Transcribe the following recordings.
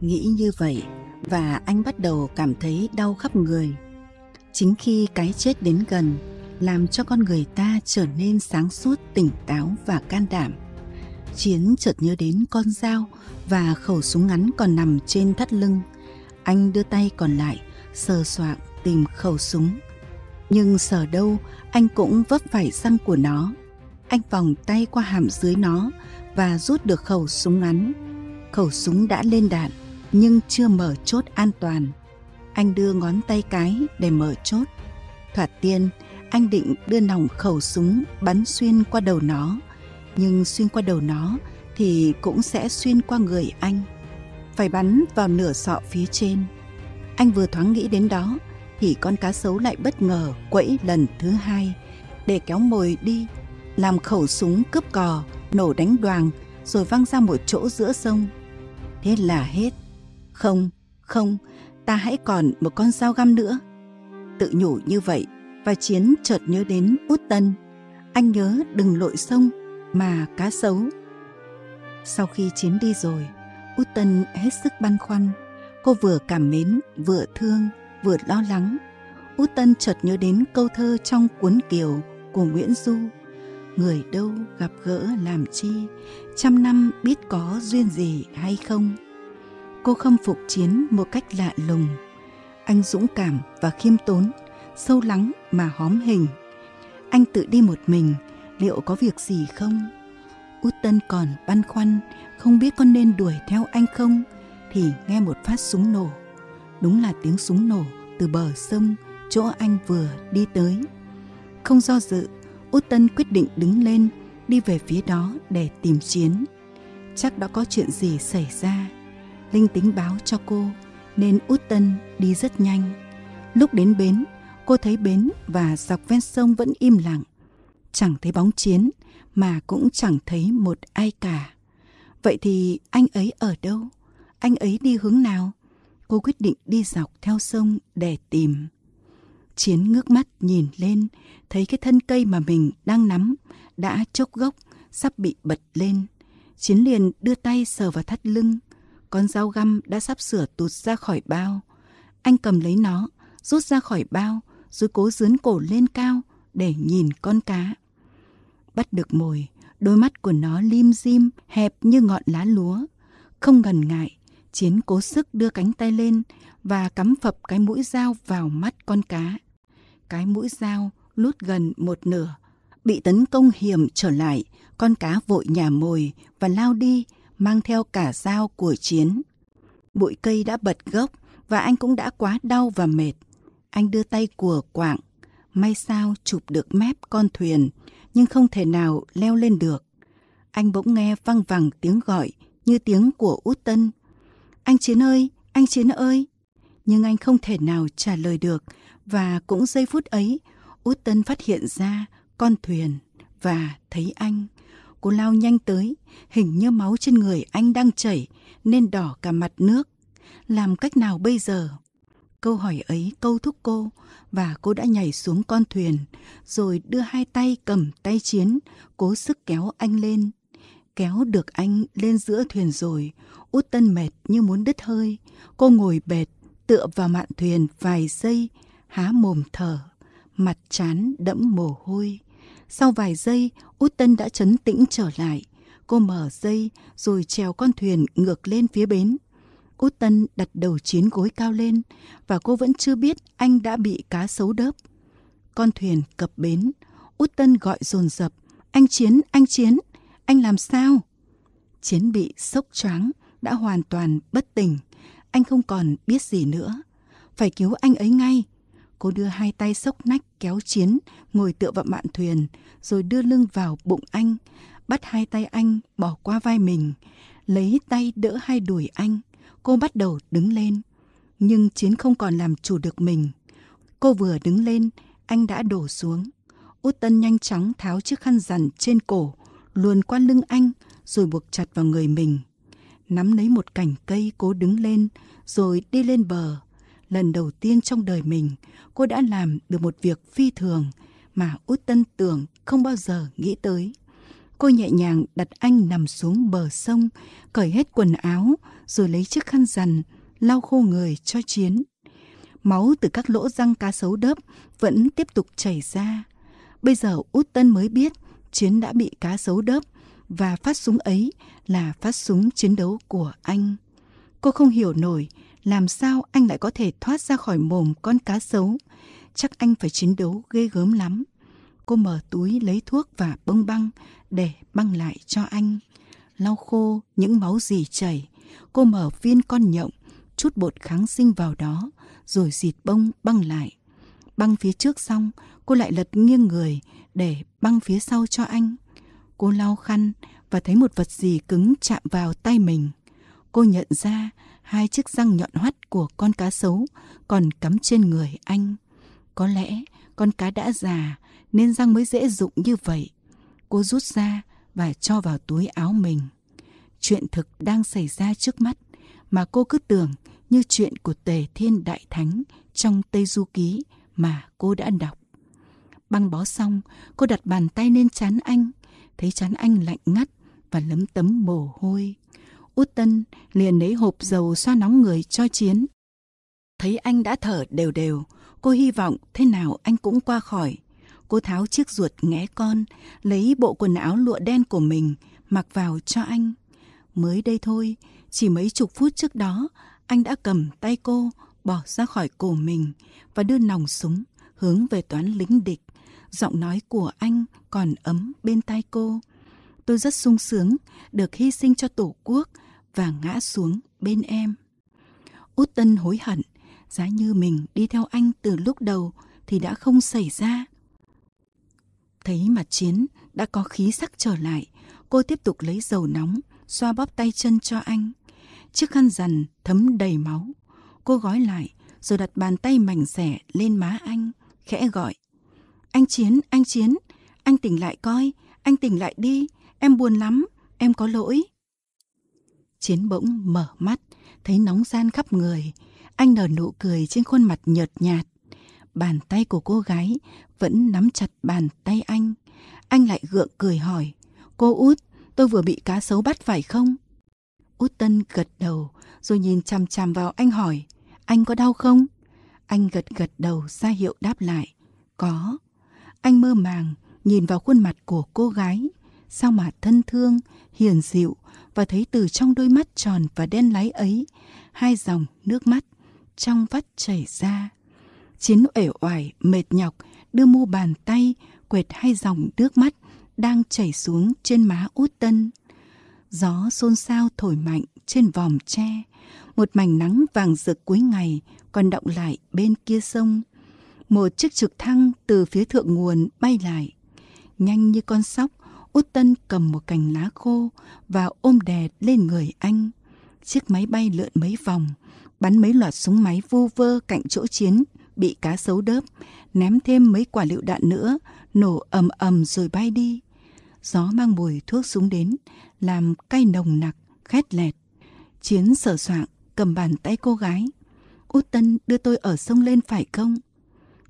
Nghĩ như vậy và anh bắt đầu cảm thấy đau khắp người. Chính khi cái chết đến gần làm cho con người ta trở nên sáng suốt, tỉnh táo và can đảm. Chiến chợt nhớ đến con dao và khẩu súng ngắn còn nằm trên thắt lưng. Anh đưa tay còn lại, sờ soạng tìm khẩu súng. Nhưng sờ đâu, anh cũng vấp phải răng của nó. Anh vòng tay qua hàm dưới nó và rút được khẩu súng ngắn. Khẩu súng đã lên đạn nhưng chưa mở chốt an toàn. Anh đưa ngón tay cái để mở chốt. Thoạt tiên, anh định đưa nòng khẩu súng bắn xuyên qua đầu nó, nhưng xuyên qua đầu nó thì cũng sẽ xuyên qua người anh. Phải bắn vào nửa sọ phía trên. Anh vừa thoáng nghĩ đến đó thì con cá sấu lại bất ngờ quẫy lần thứ hai để kéo mồi đi, làm khẩu súng cướp cò, nổ đánh đoàn rồi văng ra một chỗ giữa sông. Thế là hết. Không, không, ta hãy còn một con dao găm nữa. Tự nhủ như vậy và Chiến chợt nhớ đến út tân. Anh nhớ đừng lội sông mà cá sấu. Sau khi Chiến đi rồi, út tân hết sức băn khoăn. Cô vừa cảm mến, vừa thương, vừa lo lắng. Út Tân chợt nhớ đến câu thơ trong cuốn Kiều của Nguyễn Du. Người đâu gặp gỡ làm chi, trăm năm biết có duyên gì hay không cô không phục chiến một cách lạ lùng. Anh dũng cảm và khiêm tốn, sâu lắng mà hóm hình. Anh tự đi một mình, liệu có việc gì không? Út Tân còn băn khoăn, không biết con nên đuổi theo anh không, thì nghe một phát súng nổ. Đúng là tiếng súng nổ từ bờ sông, chỗ anh vừa đi tới. Không do dự, Út Tân quyết định đứng lên, đi về phía đó để tìm chiến. Chắc đã có chuyện gì xảy ra linh tính báo cho cô nên út tân đi rất nhanh lúc đến bến cô thấy bến và dọc ven sông vẫn im lặng chẳng thấy bóng chiến mà cũng chẳng thấy một ai cả vậy thì anh ấy ở đâu anh ấy đi hướng nào cô quyết định đi dọc theo sông để tìm chiến ngước mắt nhìn lên thấy cái thân cây mà mình đang nắm đã chốc gốc sắp bị bật lên chiến liền đưa tay sờ vào thắt lưng con dao găm đã sắp sửa tụt ra khỏi bao. Anh cầm lấy nó, rút ra khỏi bao, rồi cố dướn cổ lên cao để nhìn con cá. Bắt được mồi, đôi mắt của nó lim dim, hẹp như ngọn lá lúa. Không ngần ngại, Chiến cố sức đưa cánh tay lên và cắm phập cái mũi dao vào mắt con cá. Cái mũi dao lút gần một nửa. Bị tấn công hiểm trở lại, con cá vội nhả mồi và lao đi mang theo cả dao của chiến. Bụi cây đã bật gốc và anh cũng đã quá đau và mệt. Anh đưa tay của quạng, may sao chụp được mép con thuyền, nhưng không thể nào leo lên được. Anh bỗng nghe văng vẳng tiếng gọi như tiếng của út tân. Anh Chiến ơi, anh Chiến ơi! Nhưng anh không thể nào trả lời được và cũng giây phút ấy, út tân phát hiện ra con thuyền và thấy anh cô lao nhanh tới, hình như máu trên người anh đang chảy nên đỏ cả mặt nước. Làm cách nào bây giờ? Câu hỏi ấy câu thúc cô và cô đã nhảy xuống con thuyền rồi đưa hai tay cầm tay chiến, cố sức kéo anh lên. Kéo được anh lên giữa thuyền rồi, út tân mệt như muốn đứt hơi. Cô ngồi bệt, tựa vào mạn thuyền vài giây, há mồm thở, mặt chán đẫm mồ hôi sau vài giây, Út Tân đã chấn tĩnh trở lại. Cô mở dây rồi trèo con thuyền ngược lên phía bến. Út Tân đặt đầu chiến gối cao lên và cô vẫn chưa biết anh đã bị cá sấu đớp. Con thuyền cập bến, Út Tân gọi dồn dập, anh Chiến, anh Chiến, anh làm sao? Chiến bị sốc choáng, đã hoàn toàn bất tỉnh, anh không còn biết gì nữa. Phải cứu anh ấy ngay, cô đưa hai tay sốc nách kéo chiến, ngồi tựa vào mạn thuyền, rồi đưa lưng vào bụng anh, bắt hai tay anh bỏ qua vai mình, lấy tay đỡ hai đùi anh. Cô bắt đầu đứng lên, nhưng chiến không còn làm chủ được mình. Cô vừa đứng lên, anh đã đổ xuống. Út Tân nhanh chóng tháo chiếc khăn rằn trên cổ, luồn qua lưng anh rồi buộc chặt vào người mình. Nắm lấy một cành cây cố đứng lên rồi đi lên bờ lần đầu tiên trong đời mình, cô đã làm được một việc phi thường mà Út Tân tưởng không bao giờ nghĩ tới. Cô nhẹ nhàng đặt anh nằm xuống bờ sông, cởi hết quần áo, rồi lấy chiếc khăn rằn, lau khô người cho chiến. Máu từ các lỗ răng cá sấu đớp vẫn tiếp tục chảy ra. Bây giờ Út Tân mới biết Chiến đã bị cá sấu đớp và phát súng ấy là phát súng chiến đấu của anh. Cô không hiểu nổi làm sao anh lại có thể thoát ra khỏi mồm con cá sấu? Chắc anh phải chiến đấu ghê gớm lắm. Cô mở túi lấy thuốc và bông băng để băng lại cho anh. Lau khô những máu gì chảy, cô mở viên con nhộng, chút bột kháng sinh vào đó, rồi dịt bông băng lại. Băng phía trước xong, cô lại lật nghiêng người để băng phía sau cho anh. Cô lau khăn và thấy một vật gì cứng chạm vào tay mình. Cô nhận ra hai chiếc răng nhọn hoắt của con cá sấu còn cắm trên người anh. Có lẽ con cá đã già nên răng mới dễ dụng như vậy. Cô rút ra và cho vào túi áo mình. Chuyện thực đang xảy ra trước mắt mà cô cứ tưởng như chuyện của Tề Thiên Đại Thánh trong Tây Du Ký mà cô đã đọc. Băng bó xong, cô đặt bàn tay lên chán anh, thấy chán anh lạnh ngắt và lấm tấm mồ hôi. Út Tân liền lấy hộp dầu xoa nóng người cho Chiến. Thấy anh đã thở đều đều, cô hy vọng thế nào anh cũng qua khỏi. Cô tháo chiếc ruột nghé con, lấy bộ quần áo lụa đen của mình, mặc vào cho anh. Mới đây thôi, chỉ mấy chục phút trước đó, anh đã cầm tay cô, bỏ ra khỏi cổ mình và đưa nòng súng hướng về toán lính địch. Giọng nói của anh còn ấm bên tai cô. Tôi rất sung sướng được hy sinh cho Tổ quốc và ngã xuống bên em. Út Tân hối hận, giá như mình đi theo anh từ lúc đầu thì đã không xảy ra. Thấy mặt chiến đã có khí sắc trở lại, cô tiếp tục lấy dầu nóng, xoa bóp tay chân cho anh. Chiếc khăn rằn thấm đầy máu. Cô gói lại rồi đặt bàn tay mảnh rẻ lên má anh, khẽ gọi. Anh Chiến, anh Chiến, anh tỉnh lại coi, anh tỉnh lại đi, em buồn lắm, em có lỗi. Chiến bỗng mở mắt, thấy nóng gian khắp người. Anh nở nụ cười trên khuôn mặt nhợt nhạt. Bàn tay của cô gái vẫn nắm chặt bàn tay anh. Anh lại gượng cười hỏi. Cô út, tôi vừa bị cá sấu bắt phải không? Út Tân gật đầu, rồi nhìn chằm chằm vào anh hỏi. Anh có đau không? Anh gật gật đầu ra hiệu đáp lại. Có. Anh mơ màng, nhìn vào khuôn mặt của cô gái sao mà thân thương, hiền dịu và thấy từ trong đôi mắt tròn và đen láy ấy, hai dòng nước mắt trong vắt chảy ra. Chiến uể oải, mệt nhọc, đưa mu bàn tay, quệt hai dòng nước mắt đang chảy xuống trên má út tân. Gió xôn xao thổi mạnh trên vòm tre, một mảnh nắng vàng rực cuối ngày còn động lại bên kia sông. Một chiếc trực thăng từ phía thượng nguồn bay lại. Nhanh như con sóc, Út Tân cầm một cành lá khô và ôm đè lên người anh. Chiếc máy bay lượn mấy vòng, bắn mấy loạt súng máy vô vơ cạnh chỗ chiến, bị cá sấu đớp, ném thêm mấy quả lựu đạn nữa, nổ ầm ầm rồi bay đi. Gió mang mùi thuốc súng đến, làm cay nồng nặc, khét lẹt. Chiến sở soạng, cầm bàn tay cô gái. Út Tân đưa tôi ở sông lên phải không?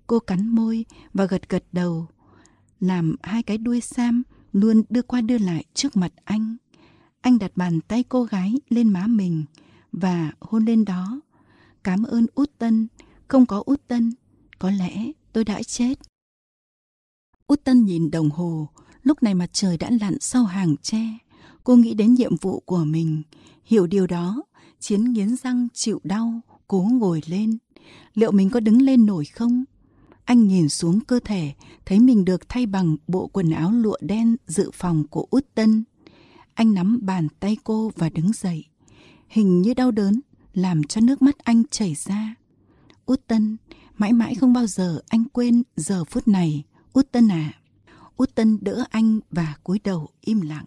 Cô cắn môi và gật gật đầu, làm hai cái đuôi sam luôn đưa qua đưa lại trước mặt anh. Anh đặt bàn tay cô gái lên má mình và hôn lên đó. Cảm ơn Út Tân, không có Út Tân, có lẽ tôi đã chết. Út Tân nhìn đồng hồ, lúc này mặt trời đã lặn sau hàng tre. Cô nghĩ đến nhiệm vụ của mình, hiểu điều đó, Chiến nghiến răng chịu đau, cố ngồi lên. Liệu mình có đứng lên nổi không? anh nhìn xuống cơ thể, thấy mình được thay bằng bộ quần áo lụa đen dự phòng của út tân. Anh nắm bàn tay cô và đứng dậy. Hình như đau đớn, làm cho nước mắt anh chảy ra. Út tân, mãi mãi không bao giờ anh quên giờ phút này, Út tân à. Út tân đỡ anh và cúi đầu im lặng.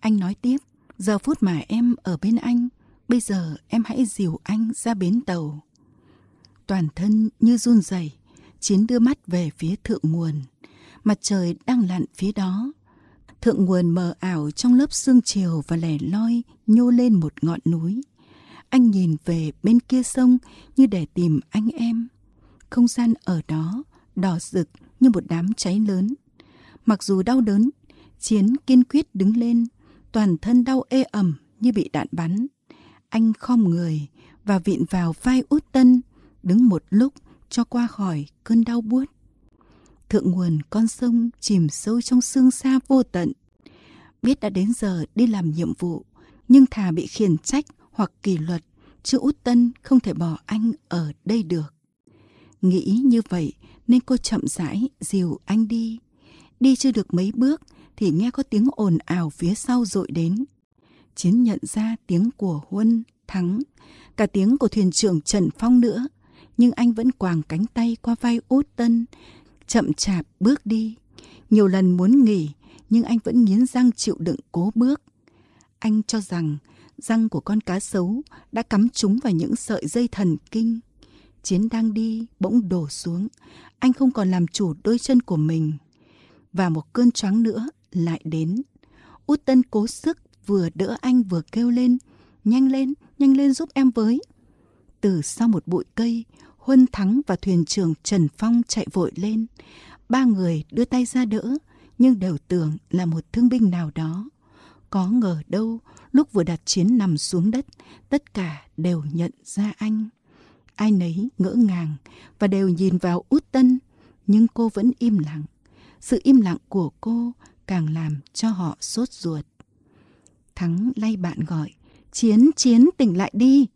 Anh nói tiếp, giờ phút mà em ở bên anh, bây giờ em hãy dìu anh ra bến tàu. Toàn thân như run rẩy Chiến đưa mắt về phía thượng nguồn. Mặt trời đang lặn phía đó. Thượng nguồn mờ ảo trong lớp sương chiều và lẻ loi nhô lên một ngọn núi. Anh nhìn về bên kia sông như để tìm anh em. Không gian ở đó đỏ rực như một đám cháy lớn. Mặc dù đau đớn, Chiến kiên quyết đứng lên, toàn thân đau ê ẩm như bị đạn bắn. Anh khom người và vịn vào vai út tân, đứng một lúc cho qua khỏi cơn đau buốt. Thượng nguồn con sông chìm sâu trong xương xa vô tận. Biết đã đến giờ đi làm nhiệm vụ, nhưng thà bị khiển trách hoặc kỷ luật, chữ út tân không thể bỏ anh ở đây được. Nghĩ như vậy nên cô chậm rãi dìu anh đi. Đi chưa được mấy bước thì nghe có tiếng ồn ào phía sau dội đến. Chiến nhận ra tiếng của Huân, Thắng, cả tiếng của thuyền trưởng Trần Phong nữa nhưng anh vẫn quàng cánh tay qua vai út tân, chậm chạp bước đi. Nhiều lần muốn nghỉ, nhưng anh vẫn nghiến răng chịu đựng cố bước. Anh cho rằng răng của con cá sấu đã cắm trúng vào những sợi dây thần kinh. Chiến đang đi, bỗng đổ xuống. Anh không còn làm chủ đôi chân của mình. Và một cơn choáng nữa lại đến. Út Tân cố sức vừa đỡ anh vừa kêu lên. Nhanh lên, nhanh lên giúp em với. Từ sau một bụi cây, Huân Thắng và thuyền trưởng Trần Phong chạy vội lên. Ba người đưa tay ra đỡ, nhưng đều tưởng là một thương binh nào đó. Có ngờ đâu, lúc vừa đặt chiến nằm xuống đất, tất cả đều nhận ra anh. Ai nấy ngỡ ngàng và đều nhìn vào út tân, nhưng cô vẫn im lặng. Sự im lặng của cô càng làm cho họ sốt ruột. Thắng lay bạn gọi, Chiến, Chiến tỉnh lại đi.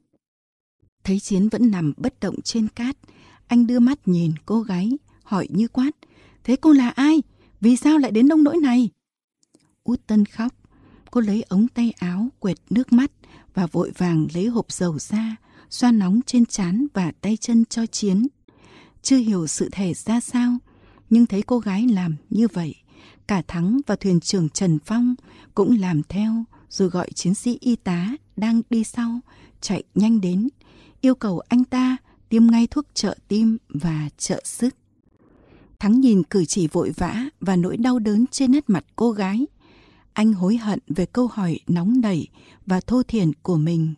Thấy Chiến vẫn nằm bất động trên cát, anh đưa mắt nhìn cô gái, hỏi như quát. Thế cô là ai? Vì sao lại đến nông nỗi này? Út Tân khóc. Cô lấy ống tay áo quệt nước mắt và vội vàng lấy hộp dầu ra, xoa nóng trên trán và tay chân cho Chiến. Chưa hiểu sự thể ra sao, nhưng thấy cô gái làm như vậy, cả Thắng và thuyền trưởng Trần Phong cũng làm theo rồi gọi chiến sĩ y tá đang đi sau chạy nhanh đến yêu cầu anh ta tiêm ngay thuốc trợ tim và trợ sức. Thắng nhìn cử chỉ vội vã và nỗi đau đớn trên nét mặt cô gái. Anh hối hận về câu hỏi nóng đẩy và thô thiển của mình.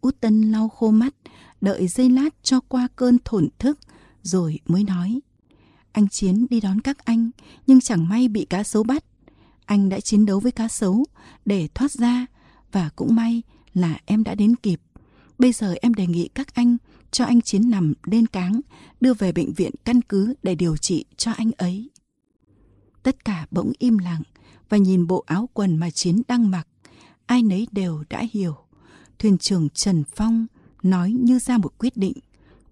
Út Tân lau khô mắt, đợi giây lát cho qua cơn thổn thức, rồi mới nói. Anh Chiến đi đón các anh, nhưng chẳng may bị cá sấu bắt. Anh đã chiến đấu với cá sấu để thoát ra, và cũng may là em đã đến kịp. Bây giờ em đề nghị các anh cho anh Chiến nằm lên cáng, đưa về bệnh viện căn cứ để điều trị cho anh ấy. Tất cả bỗng im lặng và nhìn bộ áo quần mà Chiến đang mặc, ai nấy đều đã hiểu. Thuyền trưởng Trần Phong nói như ra một quyết định.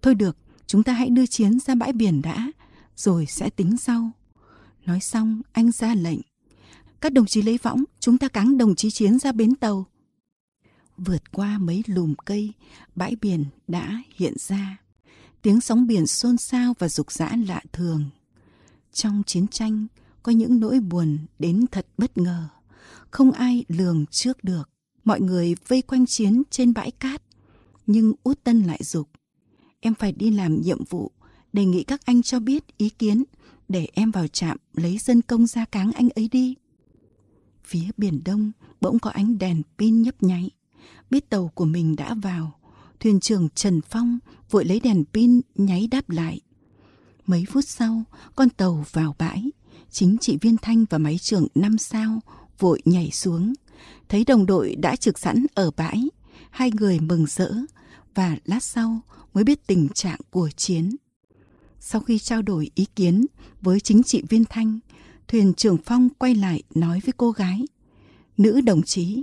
Thôi được, chúng ta hãy đưa Chiến ra bãi biển đã, rồi sẽ tính sau. Nói xong, anh ra lệnh. Các đồng chí lấy võng, chúng ta cắn đồng chí Chiến ra bến tàu vượt qua mấy lùm cây bãi biển đã hiện ra tiếng sóng biển xôn xao và rục rã lạ thường trong chiến tranh có những nỗi buồn đến thật bất ngờ không ai lường trước được mọi người vây quanh chiến trên bãi cát nhưng út tân lại dục em phải đi làm nhiệm vụ đề nghị các anh cho biết ý kiến để em vào trạm lấy dân công ra cáng anh ấy đi phía biển đông bỗng có ánh đèn pin nhấp nháy biết tàu của mình đã vào thuyền trưởng trần phong vội lấy đèn pin nháy đáp lại mấy phút sau con tàu vào bãi chính trị viên thanh và máy trưởng năm sao vội nhảy xuống thấy đồng đội đã trực sẵn ở bãi hai người mừng rỡ và lát sau mới biết tình trạng của chiến sau khi trao đổi ý kiến với chính trị viên thanh thuyền trưởng phong quay lại nói với cô gái nữ đồng chí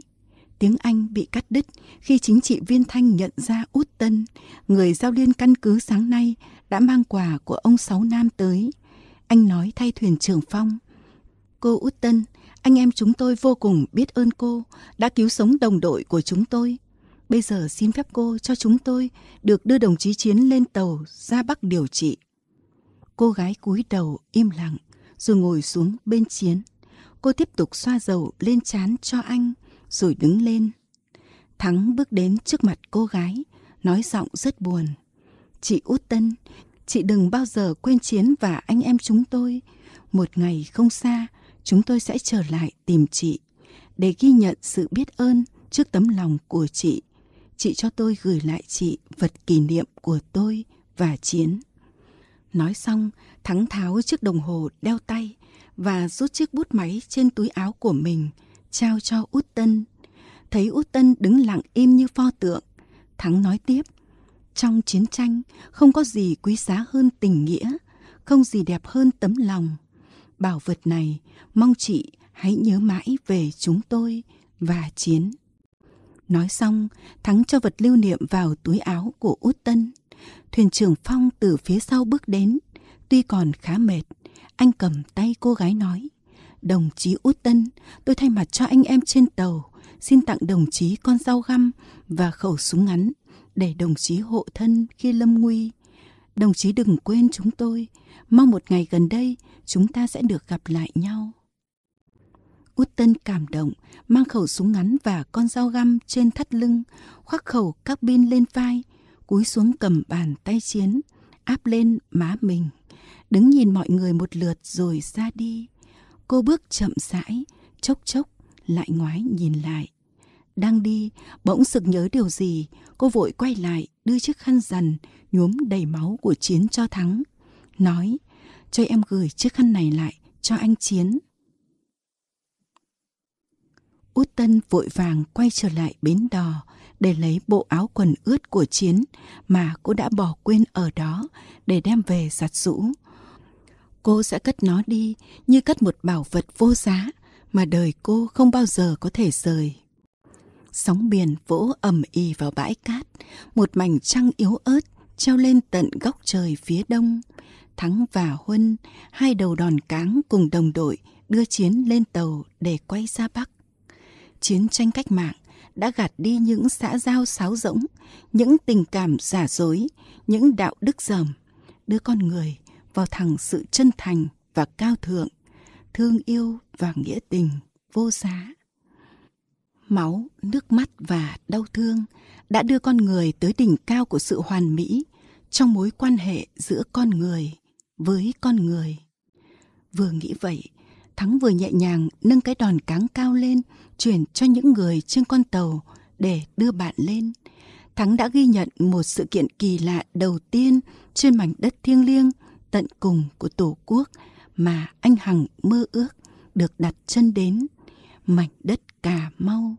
tiếng Anh bị cắt đứt khi chính trị viên Thanh nhận ra Út Tân, người giao liên căn cứ sáng nay, đã mang quà của ông Sáu Nam tới. Anh nói thay thuyền trưởng Phong. Cô Út Tân, anh em chúng tôi vô cùng biết ơn cô đã cứu sống đồng đội của chúng tôi. Bây giờ xin phép cô cho chúng tôi được đưa đồng chí Chiến lên tàu ra Bắc điều trị. Cô gái cúi đầu im lặng rồi ngồi xuống bên Chiến. Cô tiếp tục xoa dầu lên chán cho anh rồi đứng lên. Thắng bước đến trước mặt cô gái, nói giọng rất buồn. Chị Út Tân, chị đừng bao giờ quên chiến và anh em chúng tôi. Một ngày không xa, chúng tôi sẽ trở lại tìm chị để ghi nhận sự biết ơn trước tấm lòng của chị. Chị cho tôi gửi lại chị vật kỷ niệm của tôi và chiến. Nói xong, Thắng tháo chiếc đồng hồ đeo tay và rút chiếc bút máy trên túi áo của mình – trao cho út tân thấy út tân đứng lặng im như pho tượng thắng nói tiếp trong chiến tranh không có gì quý giá hơn tình nghĩa không gì đẹp hơn tấm lòng bảo vật này mong chị hãy nhớ mãi về chúng tôi và chiến nói xong thắng cho vật lưu niệm vào túi áo của út tân thuyền trưởng phong từ phía sau bước đến tuy còn khá mệt anh cầm tay cô gái nói Đồng chí Út Tân, tôi thay mặt cho anh em trên tàu, xin tặng đồng chí con dao găm và khẩu súng ngắn để đồng chí hộ thân khi lâm nguy. Đồng chí đừng quên chúng tôi, mong một ngày gần đây chúng ta sẽ được gặp lại nhau. Út Tân cảm động, mang khẩu súng ngắn và con dao găm trên thắt lưng, khoác khẩu các bin lên vai, cúi xuống cầm bàn tay chiến, áp lên má mình, đứng nhìn mọi người một lượt rồi ra đi. Cô bước chậm rãi, chốc chốc, lại ngoái nhìn lại. Đang đi, bỗng sực nhớ điều gì, cô vội quay lại, đưa chiếc khăn dần, nhuốm đầy máu của Chiến cho Thắng. Nói, cho em gửi chiếc khăn này lại cho anh Chiến. Út Tân vội vàng quay trở lại bến đò để lấy bộ áo quần ướt của Chiến mà cô đã bỏ quên ở đó để đem về giặt rũ cô sẽ cất nó đi như cất một bảo vật vô giá mà đời cô không bao giờ có thể rời. Sóng biển vỗ ầm ì vào bãi cát, một mảnh trăng yếu ớt treo lên tận góc trời phía đông. Thắng và Huân, hai đầu đòn cáng cùng đồng đội đưa chiến lên tàu để quay ra Bắc. Chiến tranh cách mạng đã gạt đi những xã giao sáo rỗng, những tình cảm giả dối, những đạo đức dởm, đưa con người vào thẳng sự chân thành và cao thượng, thương yêu và nghĩa tình vô giá. Máu, nước mắt và đau thương đã đưa con người tới đỉnh cao của sự hoàn mỹ trong mối quan hệ giữa con người với con người. Vừa nghĩ vậy, Thắng vừa nhẹ nhàng nâng cái đòn cáng cao lên, chuyển cho những người trên con tàu để đưa bạn lên. Thắng đã ghi nhận một sự kiện kỳ lạ đầu tiên trên mảnh đất thiêng liêng tận cùng của Tổ quốc mà anh Hằng mơ ước được đặt chân đến, mảnh đất Cà Mau.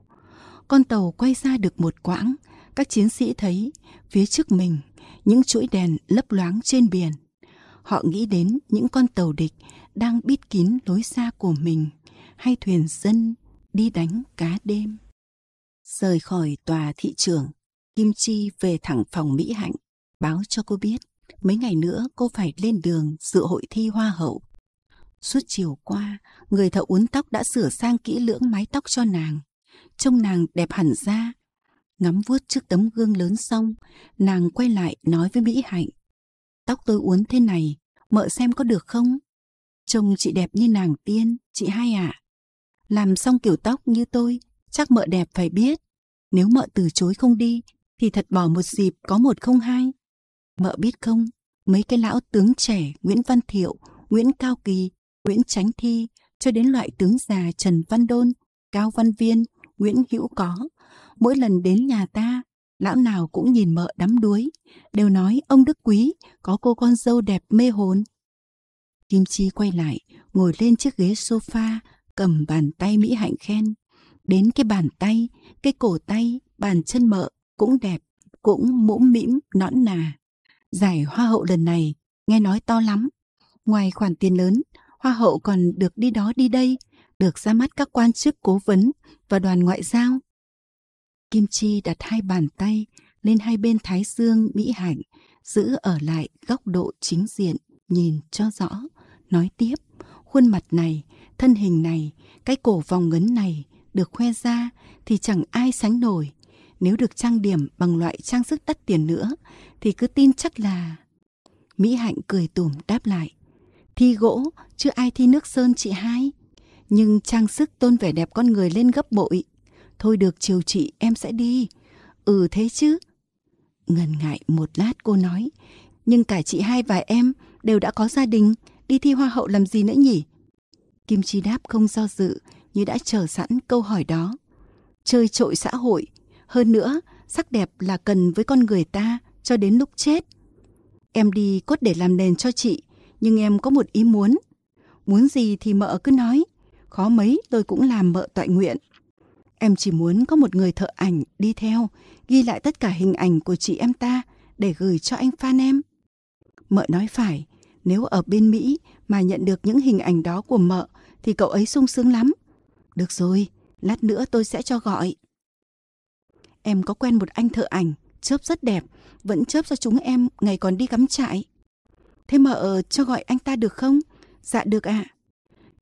Con tàu quay ra được một quãng, các chiến sĩ thấy phía trước mình những chuỗi đèn lấp loáng trên biển. Họ nghĩ đến những con tàu địch đang bít kín lối xa của mình hay thuyền dân đi đánh cá đêm. Rời khỏi tòa thị trường Kim Chi về thẳng phòng Mỹ Hạnh, báo cho cô biết Mấy ngày nữa cô phải lên đường dự hội thi hoa hậu. Suốt chiều qua, người thợ uốn tóc đã sửa sang kỹ lưỡng mái tóc cho nàng. Trông nàng đẹp hẳn ra. Ngắm vuốt trước tấm gương lớn xong, nàng quay lại nói với Mỹ Hạnh. Tóc tôi uốn thế này, mợ xem có được không? Trông chị đẹp như nàng tiên, chị hai ạ. À. Làm xong kiểu tóc như tôi, chắc mợ đẹp phải biết. Nếu mợ từ chối không đi, thì thật bỏ một dịp có một không hai. Mợ biết không, mấy cái lão tướng trẻ Nguyễn Văn Thiệu, Nguyễn Cao Kỳ, Nguyễn tránh Thi cho đến loại tướng già Trần Văn Đôn, Cao Văn Viên, Nguyễn Hữu Có. Mỗi lần đến nhà ta, lão nào cũng nhìn mợ đắm đuối, đều nói ông Đức Quý có cô con dâu đẹp mê hồn. Kim Chi quay lại, ngồi lên chiếc ghế sofa, cầm bàn tay Mỹ Hạnh khen. Đến cái bàn tay, cái cổ tay, bàn chân mợ cũng đẹp, cũng mũm mĩm, nõn nà. Giải Hoa hậu lần này nghe nói to lắm. Ngoài khoản tiền lớn, Hoa hậu còn được đi đó đi đây, được ra mắt các quan chức cố vấn và đoàn ngoại giao. Kim Chi đặt hai bàn tay lên hai bên thái dương Mỹ Hạnh, giữ ở lại góc độ chính diện, nhìn cho rõ, nói tiếp. Khuôn mặt này, thân hình này, cái cổ vòng ngấn này được khoe ra thì chẳng ai sánh nổi nếu được trang điểm bằng loại trang sức đắt tiền nữa thì cứ tin chắc là mỹ hạnh cười tủm đáp lại thi gỗ chưa ai thi nước sơn chị hai nhưng trang sức tôn vẻ đẹp con người lên gấp bội thôi được chiều chị em sẽ đi ừ thế chứ ngần ngại một lát cô nói nhưng cả chị hai và em đều đã có gia đình đi thi hoa hậu làm gì nữa nhỉ kim chi đáp không do dự như đã chờ sẵn câu hỏi đó chơi trội xã hội hơn nữa, sắc đẹp là cần với con người ta cho đến lúc chết. Em đi cốt để làm nền cho chị, nhưng em có một ý muốn. Muốn gì thì mợ cứ nói, khó mấy tôi cũng làm mợ tọa nguyện. Em chỉ muốn có một người thợ ảnh đi theo, ghi lại tất cả hình ảnh của chị em ta để gửi cho anh Phan em. Mợ nói phải, nếu ở bên Mỹ mà nhận được những hình ảnh đó của mợ thì cậu ấy sung sướng lắm. Được rồi, lát nữa tôi sẽ cho gọi em có quen một anh thợ ảnh, chớp rất đẹp, vẫn chớp cho chúng em ngày còn đi cắm trại. Thế mà ở cho gọi anh ta được không? Dạ được ạ.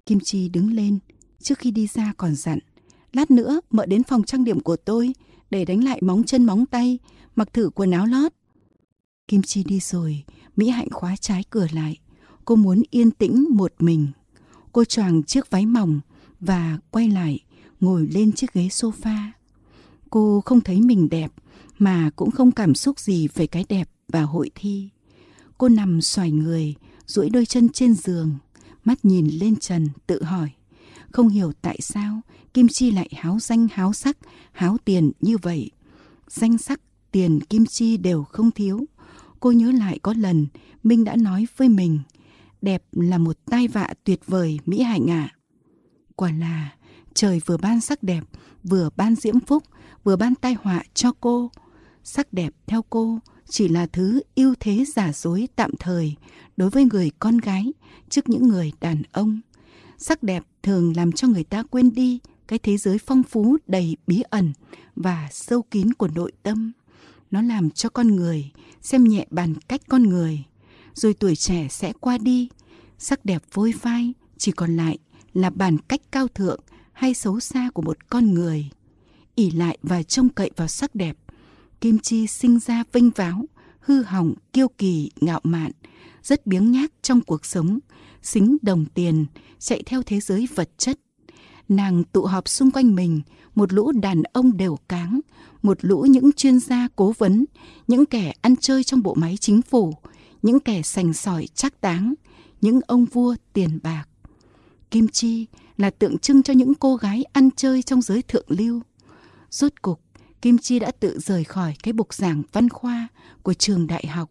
Kim Chi đứng lên, trước khi đi ra còn dặn. Lát nữa mợ đến phòng trang điểm của tôi để đánh lại móng chân móng tay, mặc thử quần áo lót. Kim Chi đi rồi, Mỹ Hạnh khóa trái cửa lại. Cô muốn yên tĩnh một mình. Cô choàng chiếc váy mỏng và quay lại ngồi lên chiếc ghế sofa. Cô không thấy mình đẹp mà cũng không cảm xúc gì về cái đẹp và hội thi. Cô nằm xoài người, duỗi đôi chân trên giường, mắt nhìn lên trần tự hỏi. Không hiểu tại sao Kim Chi lại háo danh háo sắc, háo tiền như vậy. Danh sắc, tiền Kim Chi đều không thiếu. Cô nhớ lại có lần Minh đã nói với mình đẹp là một tai vạ tuyệt vời Mỹ Hạnh ạ. À. Quả là trời vừa ban sắc đẹp, vừa ban diễm phúc, vừa ban tai họa cho cô. Sắc đẹp theo cô chỉ là thứ ưu thế giả dối tạm thời đối với người con gái trước những người đàn ông. Sắc đẹp thường làm cho người ta quên đi cái thế giới phong phú đầy bí ẩn và sâu kín của nội tâm. Nó làm cho con người xem nhẹ bản cách con người. Rồi tuổi trẻ sẽ qua đi, sắc đẹp vôi phai chỉ còn lại là bản cách cao thượng hay xấu xa của một con người ỉ lại và trông cậy vào sắc đẹp. Kim Chi sinh ra vinh váo, hư hỏng, kiêu kỳ, ngạo mạn, rất biếng nhác trong cuộc sống, xính đồng tiền, chạy theo thế giới vật chất. Nàng tụ họp xung quanh mình một lũ đàn ông đều cáng, một lũ những chuyên gia cố vấn, những kẻ ăn chơi trong bộ máy chính phủ, những kẻ sành sỏi chắc táng, những ông vua tiền bạc. Kim Chi là tượng trưng cho những cô gái ăn chơi trong giới thượng lưu, Rốt cục, Kim Chi đã tự rời khỏi cái bục giảng văn khoa của trường đại học,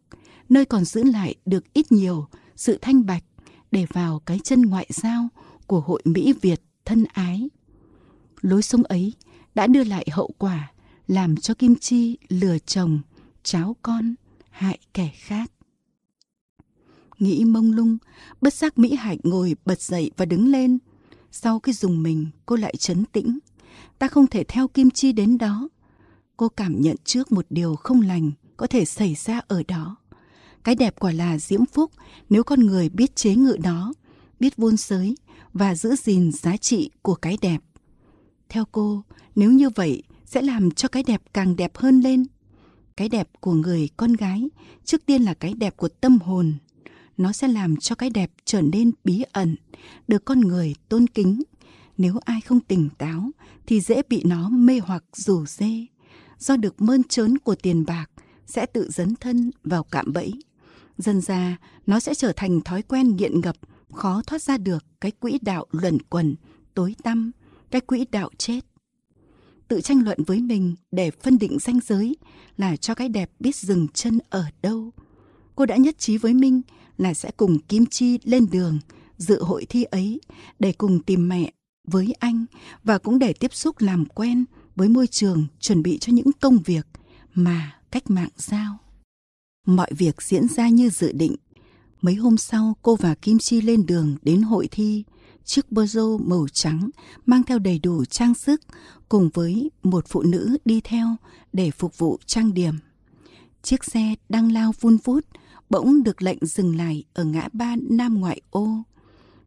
nơi còn giữ lại được ít nhiều sự thanh bạch để vào cái chân ngoại giao của hội Mỹ Việt thân ái. Lối sống ấy đã đưa lại hậu quả làm cho Kim Chi lừa chồng, cháu con, hại kẻ khác. Nghĩ mông lung, bất giác Mỹ Hạnh ngồi bật dậy và đứng lên. Sau cái dùng mình, cô lại chấn tĩnh, ta không thể theo Kim Chi đến đó. Cô cảm nhận trước một điều không lành có thể xảy ra ở đó. Cái đẹp quả là diễm phúc nếu con người biết chế ngự nó, biết vun sới và giữ gìn giá trị của cái đẹp. Theo cô, nếu như vậy sẽ làm cho cái đẹp càng đẹp hơn lên. Cái đẹp của người con gái trước tiên là cái đẹp của tâm hồn. Nó sẽ làm cho cái đẹp trở nên bí ẩn, được con người tôn kính nếu ai không tỉnh táo thì dễ bị nó mê hoặc rủ dê do được mơn trớn của tiền bạc sẽ tự dấn thân vào cạm bẫy dần ra nó sẽ trở thành thói quen nghiện ngập khó thoát ra được cái quỹ đạo luẩn quẩn tối tăm cái quỹ đạo chết tự tranh luận với mình để phân định ranh giới là cho cái đẹp biết dừng chân ở đâu cô đã nhất trí với minh là sẽ cùng kim chi lên đường dự hội thi ấy để cùng tìm mẹ với anh và cũng để tiếp xúc làm quen với môi trường chuẩn bị cho những công việc mà cách mạng giao. Mọi việc diễn ra như dự định. Mấy hôm sau cô và Kim Chi lên đường đến hội thi. Chiếc bơ rô màu trắng mang theo đầy đủ trang sức cùng với một phụ nữ đi theo để phục vụ trang điểm. Chiếc xe đang lao vun vút bỗng được lệnh dừng lại ở ngã ba Nam Ngoại ô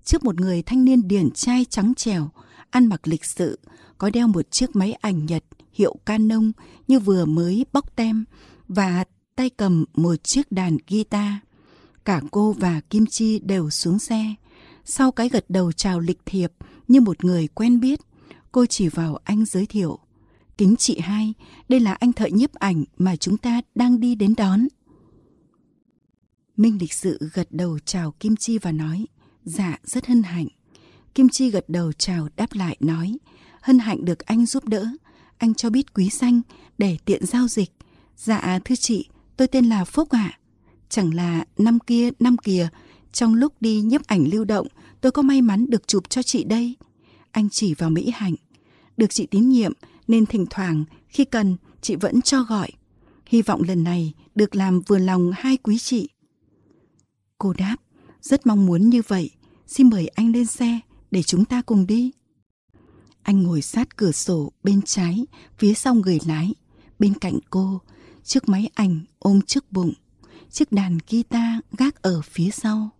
trước một người thanh niên điển trai trắng trẻo, ăn mặc lịch sự, có đeo một chiếc máy ảnh Nhật hiệu Canon như vừa mới bóc tem và tay cầm một chiếc đàn guitar. Cả cô và Kim Chi đều xuống xe. Sau cái gật đầu chào lịch thiệp như một người quen biết, cô chỉ vào anh giới thiệu. Kính chị hai, đây là anh thợ nhiếp ảnh mà chúng ta đang đi đến đón. Minh lịch sự gật đầu chào Kim Chi và nói – Dạ, rất hân hạnh. Kim Chi gật đầu chào đáp lại nói, hân hạnh được anh giúp đỡ. Anh cho biết quý danh để tiện giao dịch. Dạ, thưa chị, tôi tên là Phúc ạ. Chẳng là năm kia, năm kìa, trong lúc đi nhấp ảnh lưu động, tôi có may mắn được chụp cho chị đây. Anh chỉ vào Mỹ Hạnh. Được chị tín nhiệm, nên thỉnh thoảng, khi cần, chị vẫn cho gọi. Hy vọng lần này được làm vừa lòng hai quý chị. Cô đáp, rất mong muốn như vậy, xin mời anh lên xe để chúng ta cùng đi. Anh ngồi sát cửa sổ bên trái, phía sau người lái, bên cạnh cô, chiếc máy ảnh ôm trước bụng, chiếc đàn guitar gác ở phía sau.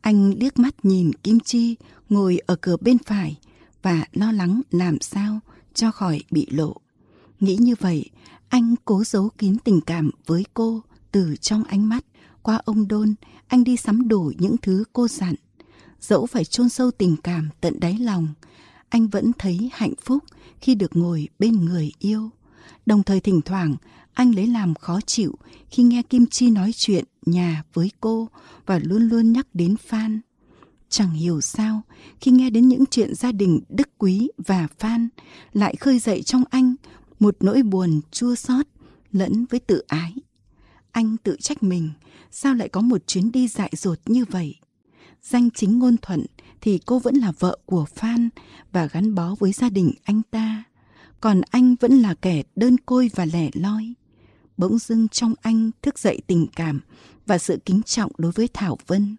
Anh liếc mắt nhìn Kim Chi ngồi ở cửa bên phải và lo lắng làm sao cho khỏi bị lộ. Nghĩ như vậy, anh cố giấu kín tình cảm với cô từ trong ánh mắt qua ông đôn anh đi sắm đủ những thứ cô dặn dẫu phải chôn sâu tình cảm tận đáy lòng anh vẫn thấy hạnh phúc khi được ngồi bên người yêu đồng thời thỉnh thoảng anh lấy làm khó chịu khi nghe kim chi nói chuyện nhà với cô và luôn luôn nhắc đến phan chẳng hiểu sao khi nghe đến những chuyện gia đình đức quý và phan lại khơi dậy trong anh một nỗi buồn chua xót lẫn với tự ái anh tự trách mình sao lại có một chuyến đi dại dột như vậy danh chính ngôn thuận thì cô vẫn là vợ của phan và gắn bó với gia đình anh ta còn anh vẫn là kẻ đơn côi và lẻ loi bỗng dưng trong anh thức dậy tình cảm và sự kính trọng đối với thảo vân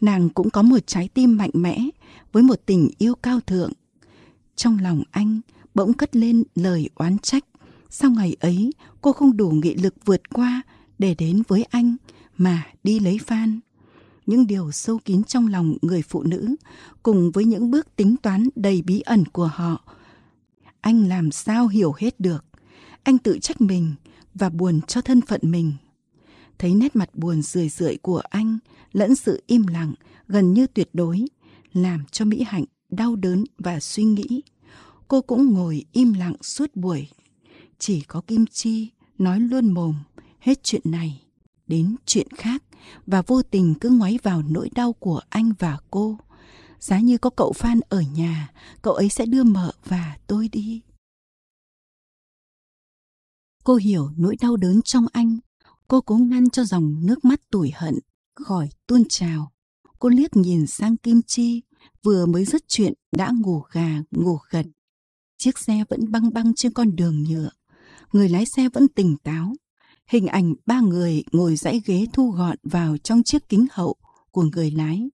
nàng cũng có một trái tim mạnh mẽ với một tình yêu cao thượng trong lòng anh bỗng cất lên lời oán trách sau ngày ấy cô không đủ nghị lực vượt qua để đến với anh mà đi lấy Phan. Những điều sâu kín trong lòng người phụ nữ cùng với những bước tính toán đầy bí ẩn của họ. Anh làm sao hiểu hết được. Anh tự trách mình và buồn cho thân phận mình. Thấy nét mặt buồn rười rượi của anh lẫn sự im lặng gần như tuyệt đối làm cho Mỹ Hạnh đau đớn và suy nghĩ. Cô cũng ngồi im lặng suốt buổi. Chỉ có Kim Chi nói luôn mồm hết chuyện này đến chuyện khác và vô tình cứ ngoáy vào nỗi đau của anh và cô giá như có cậu phan ở nhà cậu ấy sẽ đưa mợ và tôi đi cô hiểu nỗi đau đớn trong anh cô cố ngăn cho dòng nước mắt tủi hận khỏi tuôn trào cô liếc nhìn sang kim chi vừa mới dứt chuyện đã ngủ gà ngủ gật chiếc xe vẫn băng băng trên con đường nhựa người lái xe vẫn tỉnh táo hình ảnh ba người ngồi dãy ghế thu gọn vào trong chiếc kính hậu của người lái.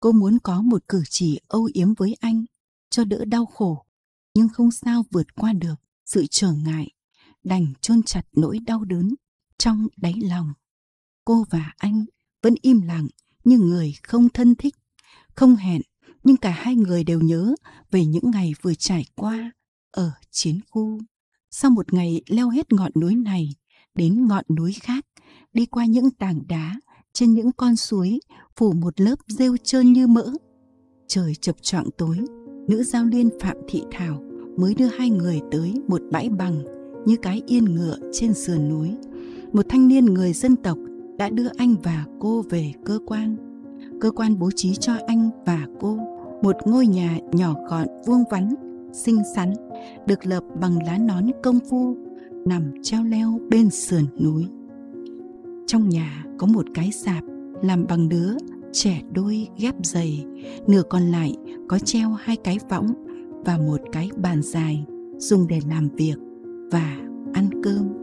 Cô muốn có một cử chỉ âu yếm với anh, cho đỡ đau khổ, nhưng không sao vượt qua được sự trở ngại, đành chôn chặt nỗi đau đớn trong đáy lòng. Cô và anh vẫn im lặng như người không thân thích, không hẹn, nhưng cả hai người đều nhớ về những ngày vừa trải qua ở chiến khu. Sau một ngày leo hết ngọn núi này, đến ngọn núi khác, đi qua những tảng đá, trên những con suối, phủ một lớp rêu trơn như mỡ. Trời chập choạng tối, nữ giao liên Phạm Thị Thảo mới đưa hai người tới một bãi bằng như cái yên ngựa trên sườn núi. Một thanh niên người dân tộc đã đưa anh và cô về cơ quan. Cơ quan bố trí cho anh và cô một ngôi nhà nhỏ gọn vuông vắn, xinh xắn, được lợp bằng lá nón công phu nằm treo leo bên sườn núi trong nhà có một cái sạp làm bằng đứa trẻ đôi ghép dày nửa còn lại có treo hai cái võng và một cái bàn dài dùng để làm việc và ăn cơm